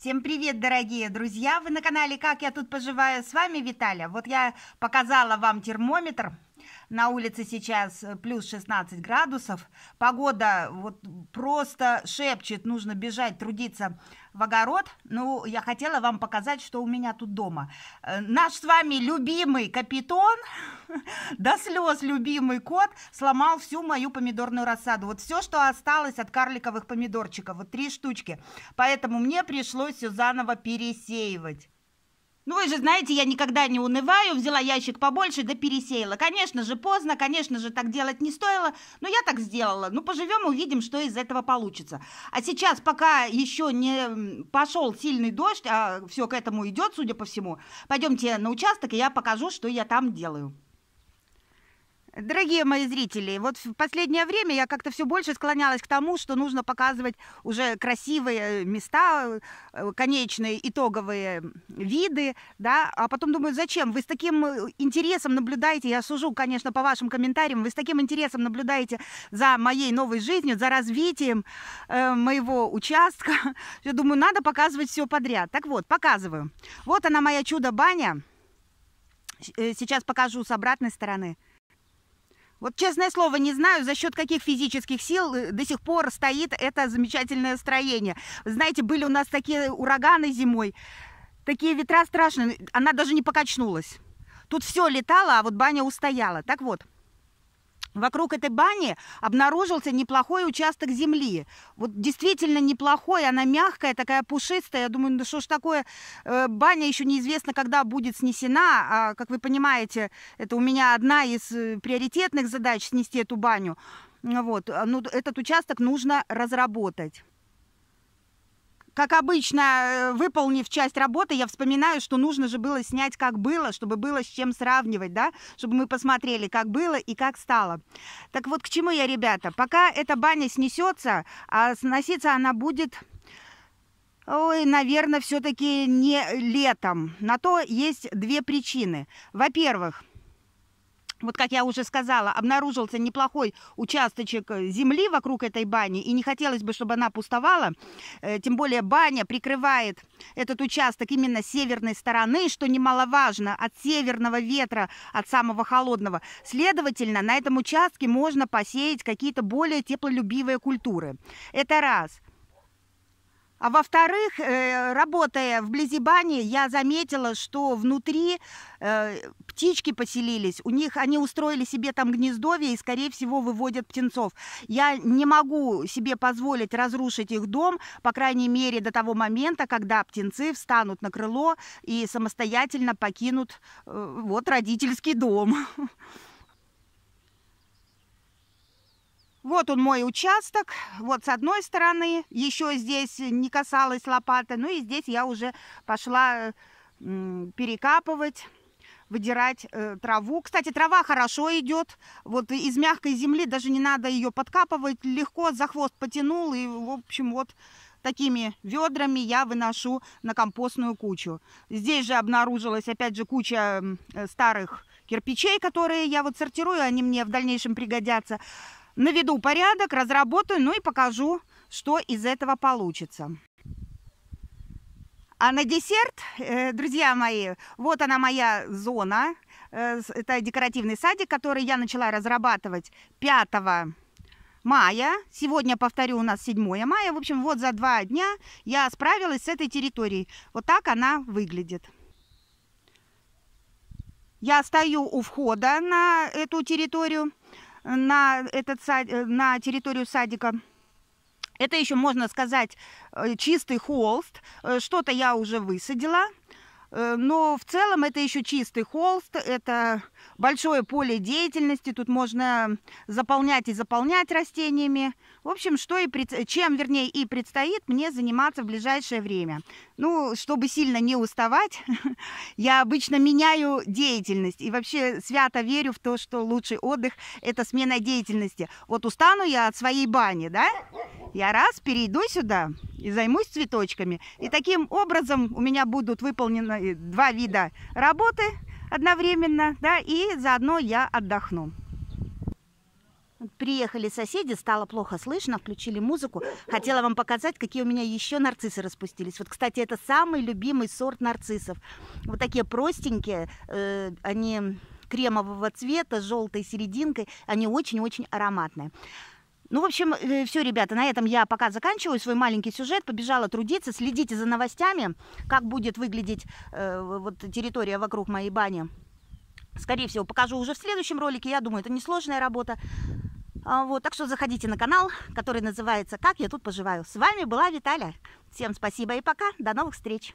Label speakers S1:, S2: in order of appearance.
S1: Всем привет, дорогие друзья! Вы на канале «Как я тут поживаю?» С вами Виталия. Вот я показала вам термометр, на улице сейчас э, плюс 16 градусов. Погода э, вот просто шепчет, нужно бежать, трудиться в огород. Ну, я хотела вам показать, что у меня тут дома. Э, наш с вами любимый капитон, до слез любимый кот, сломал всю мою помидорную рассаду. Вот все, что осталось от карликовых помидорчиков, вот три штучки. Поэтому мне пришлось все заново пересеивать. Ну, вы же знаете, я никогда не унываю, взяла ящик побольше, да пересеяла. Конечно же, поздно, конечно же, так делать не стоило, но я так сделала. Ну, поживем, увидим, что из этого получится. А сейчас, пока еще не пошел сильный дождь, а все к этому идет, судя по всему, пойдемте на участок, и я покажу, что я там делаю. Дорогие мои зрители, вот в последнее время я как-то все больше склонялась к тому, что нужно показывать уже красивые э, места, э, конечные итоговые виды, да, а потом думаю, зачем? Вы с таким э, интересом наблюдаете, я сужу, конечно, по вашим комментариям, вы с таким интересом наблюдаете за моей новой жизнью, за развитием э, моего участка. Я думаю, надо показывать все подряд. Так вот, показываю. Вот она моя чудо-баня. Сейчас покажу с обратной стороны. Вот честное слово, не знаю, за счет каких физических сил э, до сих пор стоит это замечательное строение. Знаете, были у нас такие ураганы зимой, такие ветра страшные, она даже не покачнулась. Тут все летало, а вот баня устояла. Так вот, Вокруг этой бани обнаружился неплохой участок земли. Вот действительно неплохой, она мягкая, такая пушистая. Я думаю, ну что ж такое, э, баня еще неизвестно, когда будет снесена. А, как вы понимаете, это у меня одна из э, приоритетных задач снести эту баню. Вот, э, ну, этот участок нужно разработать. Как обычно, э, выполнив часть работы, я вспоминаю, что нужно же было снять, как было, чтобы было с чем сравнивать, да, чтобы мы посмотрели, как было и как стало. Так вот, к чему я, ребята? Пока эта баня снесется, а сноситься она будет... Ой, наверное, все-таки не летом. На то есть две причины. Во-первых, вот как я уже сказала, обнаружился неплохой участочек э, земли вокруг этой бани, и не хотелось бы, чтобы она пустовала. Э, тем более баня прикрывает этот участок именно северной стороны, что немаловажно, от северного ветра, от самого холодного. Следовательно, на этом участке можно посеять какие-то более теплолюбивые культуры. Это раз – а во-вторых, э, работая вблизи бани, я заметила, что внутри э, птички поселились. У них они устроили себе там гнездовье и, скорее всего, выводят птенцов. Я не могу себе позволить разрушить их дом, по крайней мере, до того момента, когда птенцы встанут на крыло и самостоятельно покинут э, вот родительский дом. Вот он мой участок, вот с одной стороны, еще здесь не касалась лопата, ну и здесь я уже пошла перекапывать выдирать э, траву. Кстати, трава хорошо идет. Вот из мягкой земли даже не надо ее подкапывать. Легко за хвост потянул. И, в общем, вот такими ведрами я выношу на компостную кучу. Здесь же обнаружилась, опять же, куча старых кирпичей, которые я вот сортирую. Они мне в дальнейшем пригодятся наведу порядок, разработаю, ну и покажу, что из этого получится. А на десерт, э, друзья мои, вот она моя зона. Э, это декоративный садик, который я начала разрабатывать 5 мая. Сегодня, повторю, у нас 7 мая. В общем, вот за два дня я справилась с этой территорией. Вот так она выглядит. Я стою у входа на эту территорию на, этот сад, э, на территорию садика. Это еще, можно сказать, э, чистый холст. Э, что-то я уже высадила. Э, но в целом это еще чистый холст, это большое поле деятельности, тут можно заполнять и заполнять растениями. В общем, что и пред... чем, вернее, и предстоит мне заниматься в ближайшее время. Ну, чтобы сильно не уставать, я обычно меняю деятельность и вообще свято верю в то, что лучший отдых – это смена деятельности. Вот устану я от своей бани, да? я раз перейду сюда и займусь цветочками. И таким образом у меня будут выполнены два вида работы одновременно, да, и заодно я отдохну. Приехали соседи, стало плохо слышно, включили музыку. Хотела вам показать, какие у меня еще нарциссы распустились. Вот, кстати, это самый любимый сорт нарциссов. Вот такие простенькие, э, они кремового цвета, желтой серединкой. Они очень-очень ароматные. Ну, в общем, э, все, ребята, на этом я пока заканчиваю свой маленький сюжет. Побежала трудиться, следите за новостями, как будет выглядеть э, вот территория вокруг моей бани. Скорее всего, покажу уже в следующем ролике. Я думаю, это несложная работа. А, вот, так что заходите на канал, который называется «Как я тут поживаю». С вами была Виталя. Всем спасибо и пока. До новых встреч.